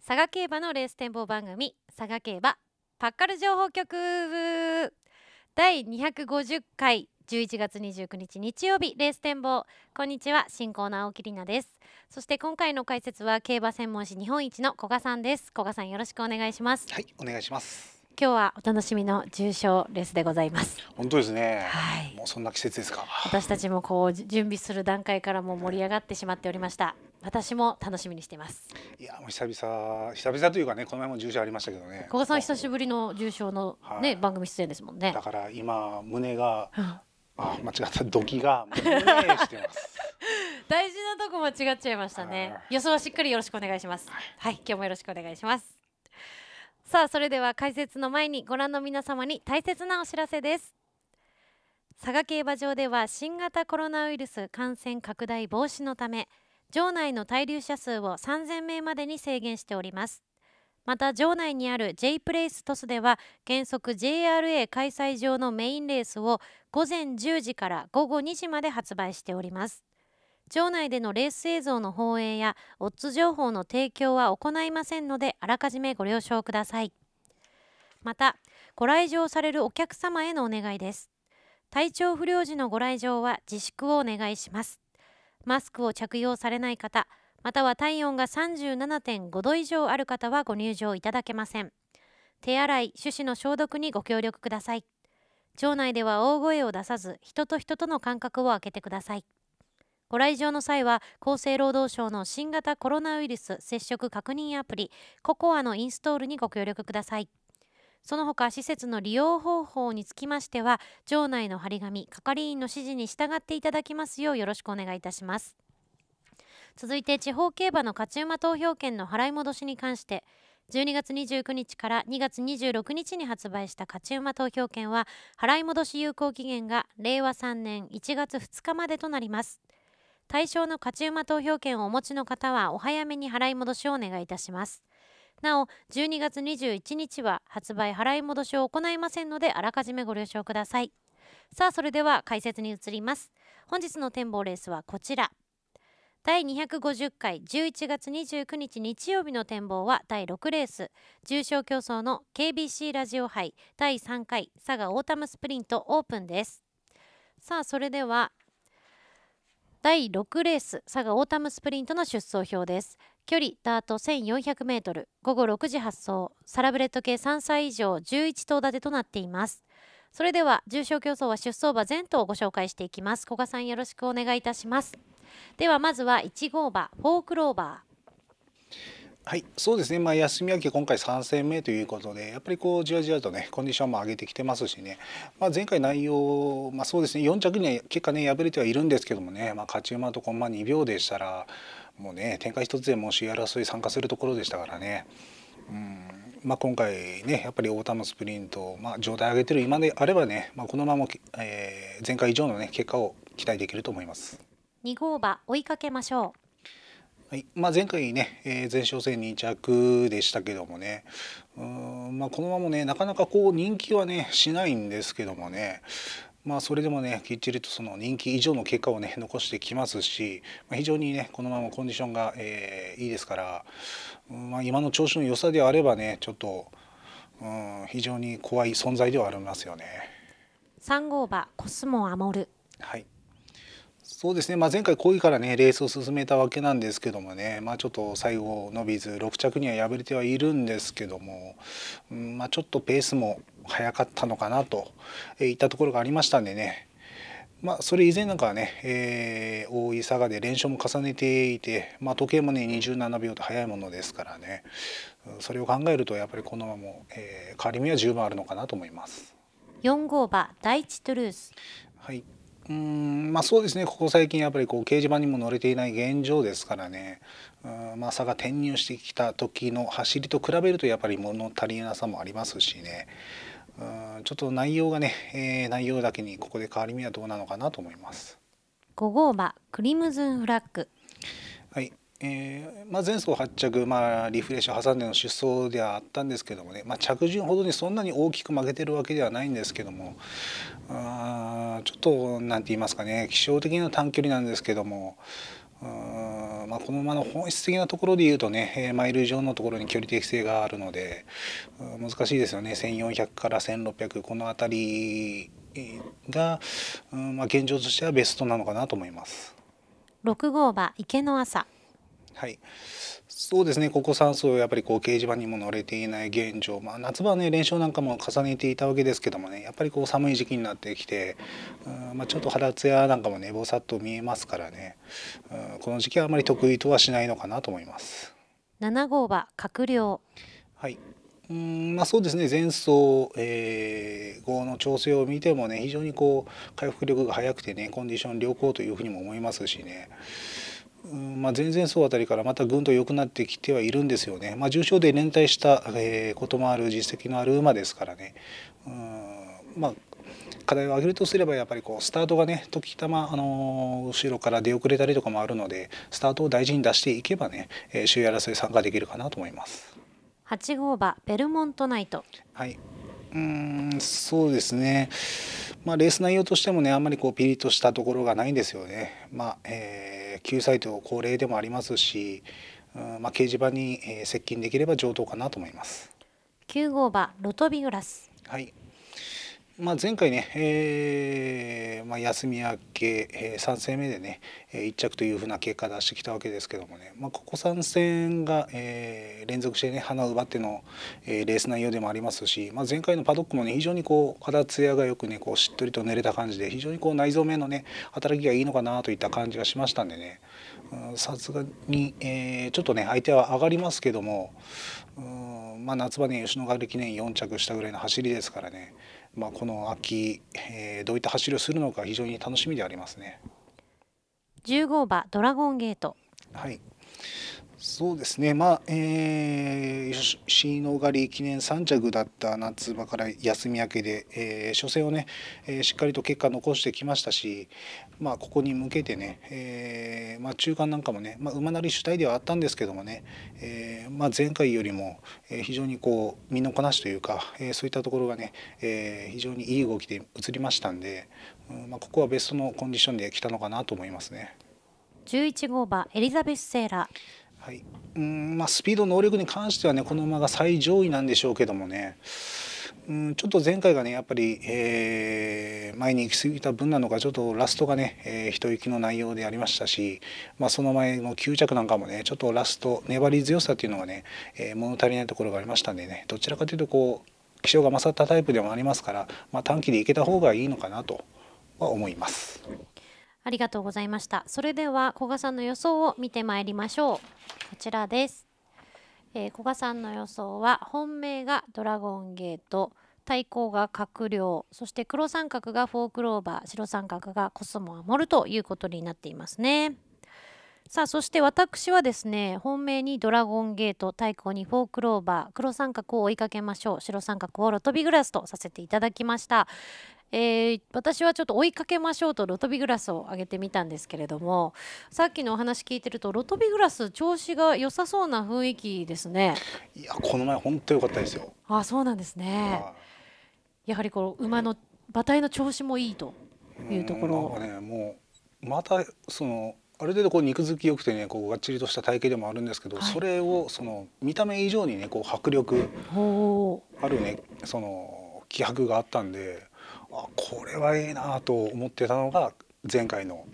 佐賀競馬のレース展望番組佐賀競馬パッカル情報局第250回11月29日日曜日レース展望こんにちは新コーナー青木里奈ですそして今回の解説は競馬専門誌日本一の古賀さんです古賀さんよろしくお願いしますはいお願いします今日はお楽しみの重賞レースでございます本当ですねはいもうそんな季節ですか私たちもこう準備する段階からも盛り上がってしまっておりました私も楽しみにしていますいやもう久々久々というかねこの前も重症ありましたけどね。古賀さん久しぶりの重症のね、はい、番組出演ですもんね。だから今胸が、あ間違ったドキが胸してます。大事なとこ間違っちゃいましたね。予想はしっかりよろしくお願いします。はい、今日もよろしくお願いします。さあそれでは解説の前にご覧の皆様に大切なお知らせです。佐賀競馬場では新型コロナウイルス感染拡大防止のため。場内の滞留者数を3000名までに制限しておりますまた場内にある J プレイストスでは原則 JRA 開催場のメインレースを午前10時から午後2時まで発売しております場内でのレース映像の放映やオッズ情報の提供は行いませんのであらかじめご了承くださいまたご来場されるお客様へのお願いです体調不良時のご来場は自粛をお願いしますマスクを着用されない方または体温が37.5度以上ある方はご入場いただけません手洗い手指の消毒にご協力ください町内では大声を出さず人と人との間隔を空けてくださいご来場の際は厚生労働省の新型コロナウイルス接触確認アプリココアのインストールにご協力くださいその他施設の利用方法につきましては場内の張り紙係員の指示に従っていただきますようよろしくお願いいたします続いて地方競馬の勝ち馬投票券の払い戻しに関して12月29日から2月26日に発売した勝ち馬投票券は払い戻し有効期限が令和3年1月2日までとなります対象の勝ち馬投票券をお持ちの方はお早めに払い戻しをお願いいたしますなお12月21日は発売払い戻しを行いませんのであらかじめご了承くださいさあそれでは解説に移ります本日の展望レースはこちら第250回11月29日日曜日の展望は第6レース重賞競争の KBC ラジオ杯第3回佐賀オータムスプリントオープンですさあそれでは第6レース佐賀オータムスプリントの出走表です距離ダート 1400m 午後6時発送サラブレッド系3歳以上11頭立てとなっていますそれでは重賞競争は出走馬全頭をご紹介していきます古賀さんよろしくお願いいたしますではまずは1号馬フォークローバーはい、そうですね、まあ、休み明け今回3戦目ということでやっぱりこうじわじわとねコンディションも上げてきてますしね、まあ、前回内容、まあ、そうですね4着には結果ね敗れてはいるんですけどもね、まあ、勝ち馬とコンマ2秒でしたらもうね展開一つでも試合争い参加するところでしたからね。うんまあ、今回ねやっぱり太田のスプリント、まあ、状態上げてる今であればね、まあ、このまま、えー、前回以上の、ね、結果を期待できると思います。2号馬追いかけましょうはいまあ、前回ね、えー、前哨戦2着でしたけどもねうん、まあ、このままねなかなかこう人気はねしないんですけどもね、まあ、それでもねきっちりとその人気以上の結果をね残してきますし、まあ、非常にねこのままコンディションが、えー、いいですから、まあ、今の調子の良さであればねちょっと、うん、非常に怖い存在ではありますよね。3号馬コスモアモルはいそうですね、まあ、前回5位からねレースを進めたわけなんですけどもね、まあ、ちょっと最後伸びず6着には敗れてはいるんですけども、うんまあ、ちょっとペースも速かったのかなといったところがありましたんでねまあ、それ以前なんかはね、えー、大井佐賀で連勝も重ねていて、まあ、時計もね27秒と速いものですからねそれを考えるとやっぱりこのままも、えー、変わり目は十分あるのかなと思います。4号馬第一トゥルースはいうんまあそうですねここ最近やっぱりこう掲示板にも乗れていない現状ですからねうんまあ差が転入してきた時の走りと比べるとやっぱり物足りなさもありますしねうんちょっと内容がね、えー、内容だけにここで変わり目はどうなのかなと思います。5号馬クリムズンフラッグえーまあ、前走発着、まあ、リフレッシュ挟んでの出走ではあったんですけどもね、まあ、着順ほどにそんなに大きく負けてるわけではないんですけどもあちょっと何て言いますかね気象的な短距離なんですけどもうんまあ、この馬の本質的なところで言うとね、えー、マイル以上のところに距離適性があるので難しいですよね1400から1600この辺りが、うんまあ、現状としてはベストなのかなと思います。6号馬池の朝はい、そうですねここ3走やっぱりこう掲示板にも乗れていない現状、まあ、夏場はね練習なんかも重ねていたわけですけどもねやっぱりこう寒い時期になってきて、うんまあ、ちょっと肌ツヤなんかもねぼさっと見えますからね、うん、この時期はあまり得意とはしないのかなと思います。7号は閣僚はいうんまあ、そうですね前走、えー、後の調整を見てもね非常にこう回復力が早くてねコンディション良好というふうにも思いますしね、まあ、前々走あたりからまたぐんと良くなってきてはいるんですよね、まあ、重賞で連帯したこともある実績のある馬ですからね、うんまあ、課題を挙げるとすればやっぱりこうスタートがね時たま、あの後ろから出遅れたりとかもあるのでスタートを大事に出していけばね、え位争い参加できるかなと思います。8号馬ベルモントナイトはいうんそうですね、まあ、レース内容としてもねあんまりこうピリッとしたところがないんですよね。まあえー旧サイト高齢でもありますし、まあ、掲示板に接近できれば上等かなと思います。9号馬ロトビグラスはいまあ、前回ね、えー、まあ、休み明け、えー、3戦目でね、えー、1着というふうな結果出してきたわけですけどもね、まあ、ここ3戦が、えー、連続してね花を奪っての、えレース内容でもありますし、まあ、前回のパドックもね非常にこう肌ツヤがよくねこうしっとりと寝れた感じで非常にこう内臓面のね働きがいいのかなといった感じがしましたんでねさすがに、えちょっとね相手は上がりますけどもうん、まあ、夏場ね吉野ヶ里記念4着したぐらいの走りですからねまあ、この秋、えー、どういった走りをするのか非常に楽しみでありますね。15馬ドラゴンゲートはいそうですね、まあえー、吉野狩り記念3着だった夏場から休み明けで、えー、初戦をね、えー、しっかりと結果残してきましたし、まあ、ここに向けてね、えーまあ、中間なんかもね、まあ、馬なり主体ではあったんですけどもね、えーまあ、前回よりも非常にこう身のこなしというか、えー、そういったところがね、えー、非常にいい動きで移りましたんで、うんまあ、ここはベストのコンディションで来たのかなと思いますね。11号馬エリザベス・セーラーはいうんまあ、スピード能力に関してはねこの馬が最上位なんでしょうけどもねうんちょっと前回がねやっぱり、えー、前に行き過ぎた分なのかちょっとラストがね、えー、一息の内容でありましたし、まあ、その前の9着なんかもねちょっとラスト粘り強さっていうのがね、えー、物足りないところがありましたんでねどちらかというとこう気性が勝ったタイプでもありますから、まあ、短期でいけた方がいいのかなとは思います。ありがとうございました。それでは古賀さんの予想を見てまいりましょう。こちらです。えー、古賀さんの予想は本命がドラゴンゲート対抗が閣僚そして黒三角がフォークローバー白三角がコスモアモルということになっていますね。さあそして私はですね本命にドラゴンゲート太鼓にフォークローバー黒三角を追いかけましょう白三角をロトビグラスとさせていただきましたえー、私はちょっと追いかけましょうとロトビグラスを上げてみたんですけれどもさっきのお話聞いてるとロトビグラス調子が良さそうな雰囲気ですねいやこの前本当良かったですよあそうなんですねやはりこう馬の馬体の調子もいいというところなんかねもうまたそのある程度こう肉付き良くてねこうがっちりとした体型でもあるんですけど、はい、それをその見た目以上にねこう迫力あるねその気迫があったんでこれはいいなと思ってたのが前回の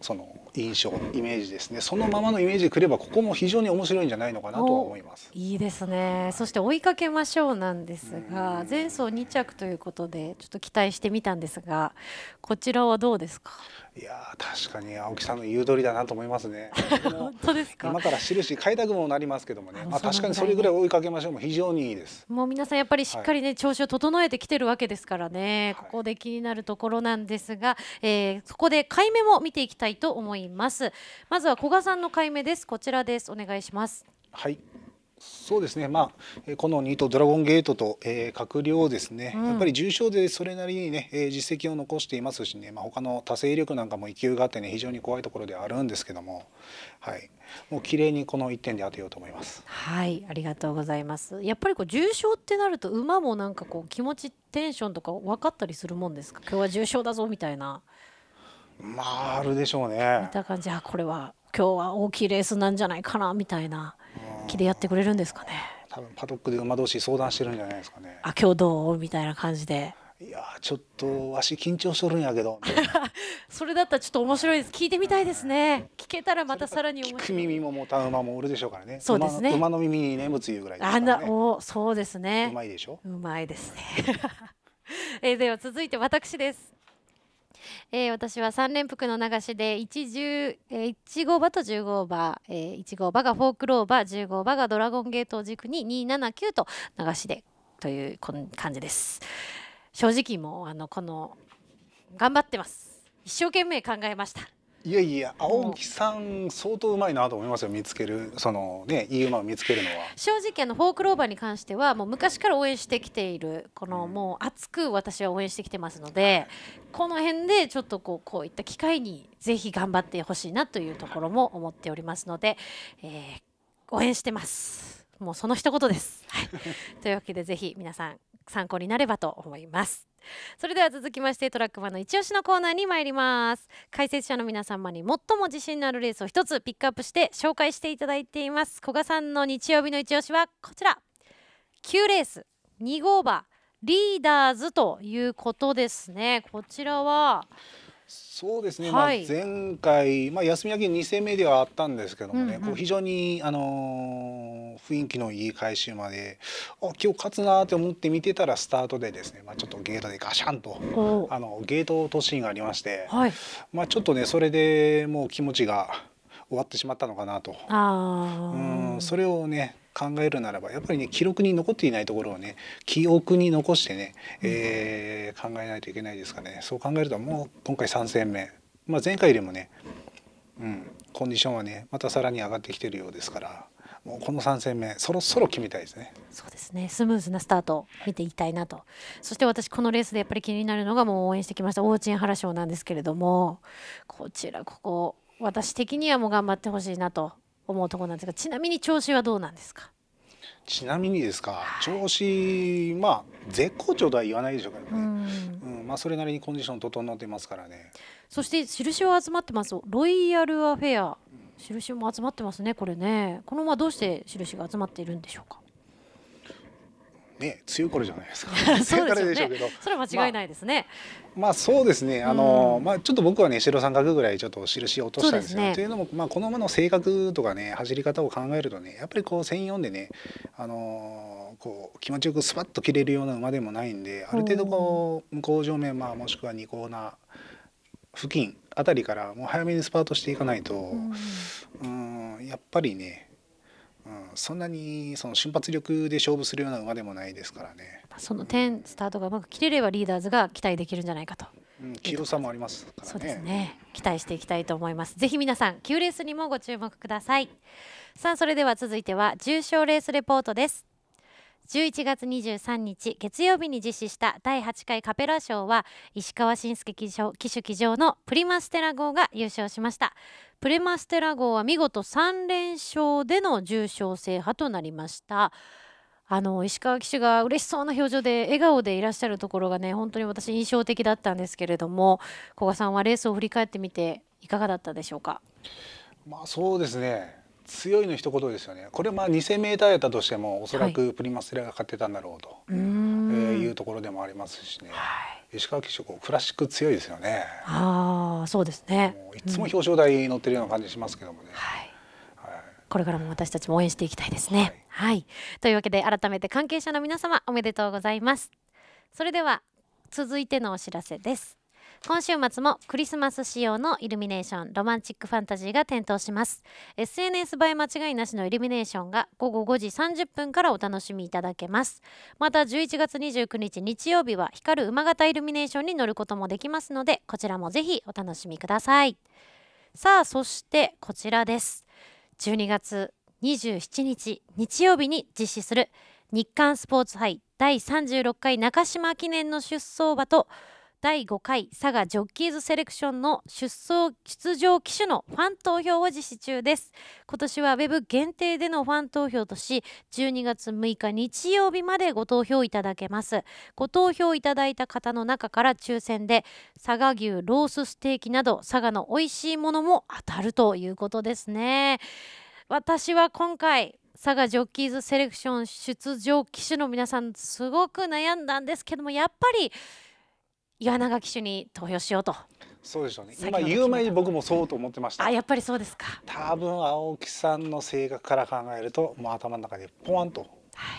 その印象イメージですねそのままのイメージでくればここも非常に面白いんじゃないのかなと思いますいいですねそして追いかけましょうなんですが前走2着ということでちょっと期待してみたんですがこちらはどうですかいや確かに青木さんの言う通りだなと思いますね 本当ですか今から印買いたくもなりますけどもねまあ確かにそれぐらい追いかけましょうも非常にいいですもう皆さんやっぱりしっかりね、はい、調子を整えてきてるわけですからねここで気になるところなんですが、はい、えー、そこで買い目も見ていきたいと思いますいますまずは古賀さんの解明ですこちらですお願いしますはいそうですね、まあ、この2とドラゴンゲートと、えー、閣僚ですね、やっぱり重賞でそれなりにね、えー、実績を残していますしね、まあ、他の多勢力なんかも勢いがあってね非常に怖いところではあるんですけども、はい、もう綺麗にこの1点で当てようと思いますはいありがとうございますやっぱりこう重賞ってなると馬もなんかこう気持ちテンションとか分かったりするもんですか今日は重賞だぞみたいなまああるでしょうね見た感じはこれは今日は大きいレースなんじゃないかなみたいな気でやってくれるんですかね多分パドックで馬同士相談してるんじゃないですかねあ今日どうみたいな感じでいやちょっとわし緊張しとるんやけど それだったらちょっと面白いです聞いてみたいですね聞けたらまたさらに面白い耳も持た馬もおるでしょうからねそうですね馬の耳に念仏言うぐらい、ね、あなおそうですねうまいでしょうまいですね えでは続いて私ですえー、私は三連複の流しで1号馬と10号馬、えー、1号馬がフォークローバー10号馬がドラゴンゲートを軸に279と流しでというこん感じです正直もうあのこの頑張ってます一生懸命考えましたいやいや青木さん相当うまいなと思いますよ見つけるそのねいい馬を見つけるのは正直あのフォークローバーに関してはもう昔から応援してきているこのもう熱く私は応援してきてますので、うん、この辺でちょっとこうこういった機会にぜひ頑張ってほしいなというところも思っておりますので、えー、応援してますもうその一言です、はい、というわけでぜひ皆さん参考になればと思いますそれでは続きましてトラックマンの一押しのコーナーに参ります解説者の皆様に最も自信のあるレースを一つピックアップして紹介していただいています古賀さんの日曜日の一押しはこちら9レース2号馬リーダーズということですねこちらはそうですね、はい、まあ、前回、まあ、休み明け2戦目ではあったんですけどもね、うんうん、こう非常に、あのー、雰囲気のいい回収まであ今日勝つなと思って見てたらスタートでですね、まあ、ちょっとゲートでガシャンとあのゲート突進がありまして、はい、まあ、ちょっとねそれでもう気持ちが終わってしまったのかなとうんそれをね考えるならばやっぱりね記録に残っていないところをね記憶に残してね、えー、考えないといけないですかねそう考えるともう今回3戦目、まあ、前回よりもね、うん、コンディションはねまたさらに上がってきてるようですから。もうこの3戦目そろそろ決めたいですねそうですねスムーズなスタートを見ていたいなとそして私このレースでやっぱり気になるのがもう応援してきましたオーチン原賞なんですけれどもこちらここ私的にはもう頑張ってほしいなと思うところなんですがちなみに調子はどうなんですかちなみにですか、調子、まあ、絶好調とは言わないでしょうけどね、うんうん、まあ、それなりにコンディション整ってますからね。そして、印は集まってます、ロイヤルアフェア、印も集まってますね、これね、このままどうして印が集まっているんでしょうか。ね強い頃じゃないですか そうですね、それは間違いないですね、まあ、まあ、そうですねあの、うん、まあ、ちょっと僕はね白三角ぐらいちょっと印を落としたんですよ、ね、というのも、まあ、この馬の性格とかね走り方を考えるとねやっぱりこう1 0 0でねあのこう気持ちよくスパッと切れるような馬でもないんである程度こう向こう上面、まあ、もしくは二コーナー付近あたりからもう早めにスパートしていかないと、うん、うんやっぱりねうん、そんなにその瞬発力で勝負するような馬でもないですからねその点スタートがうまく切れればリーダーズが期待できるんじゃないかと。うん、黄色さもありますからね。そうですね。期待していきたいと思います。ぜひ皆さん、9レースにもご注目ください。さあ、それでは続いては重賞レースレポートです。11月23日月曜日に実施した第8回カペラ賞は石川慎介騎手騎乗のプリマステラ号が優勝しましたプリマステラ号は見事3連勝での重賞制覇となりましたあの石川騎手が嬉しそうな表情で笑顔でいらっしゃるところがね本当に私印象的だったんですけれども古賀さんはレースを振り返ってみていかがだったでしょうかまあそうですね強いの一言ですよねこれまあ 2,000m やったとしてもおそらくプリマステラが勝ってたんだろうと、はいえー、いうところでもありますしね、はい、石川騎手クラシック強いですよねあそうですねいつも表彰台に乗ってるような感じしますけどもね、うん、はいこれからも私たちも応援していきたいですね、はい、はい、というわけで改めて関係者の皆様おめでとうございますそれでは続いてのお知らせです今週末もクリスマス仕様のイルミネーションロマンチックファンタジーが点灯します SNS 映え間違いなしのイルミネーションが午後5時30分からお楽しみいただけますまた11月29日日曜日は光る馬型イルミネーションに乗ることもできますのでこちらもぜひお楽しみくださいさあそしてこちらです12月27日日曜日に実施する日刊スポーツ杯第36回中島記念の出走馬と第5回佐賀ジョッキーズセレクションの出走出場機種のファン投票を実施中です今年はウェブ限定でのファン投票とし12月6日日曜日までご投票いただけますご投票いただいた方の中から抽選で佐賀牛ロースステーキなど佐賀の美味しいものも当たるということですね私は今回佐賀ジョッキーズセレクション出場機種の皆さんすごく悩んだんですけどもやっぱり岩永騎手に投票しようと。そうでしょうね。今言う前に僕もそうと思ってました。あ、やっぱりそうですか。多分青木さんの性格から考えると、もう頭の中でポワンと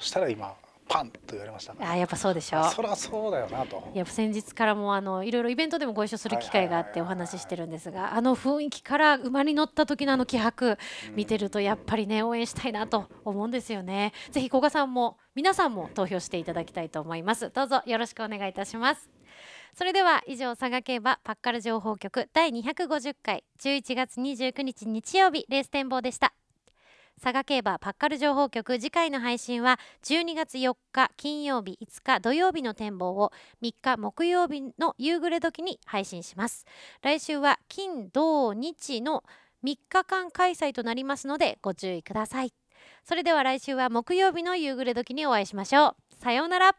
したら今。はいパンと言われました、ね、あやっぱそうでしょうそりゃそうだよなとやっぱ先日からもあのいろいろイベントでもご一緒する機会があってお話ししてるんですがあの雰囲気から馬に乗った時のあの気迫見てるとやっぱりね応援したいなと思うんですよねぜひ古賀さんも皆さんも投票していただきたいと思いますどうぞよろしくお願いいたしますそれでは以上佐賀競馬パッカル情報局第250回11月29日日曜日レース展望でした佐賀競馬パッカル情報局次回の配信は12月4日金曜日5日土曜日の展望を3日木曜日の夕暮れ時に配信します来週は金土日の3日間開催となりますのでご注意くださいそれでは来週は木曜日の夕暮れ時にお会いしましょうさようなら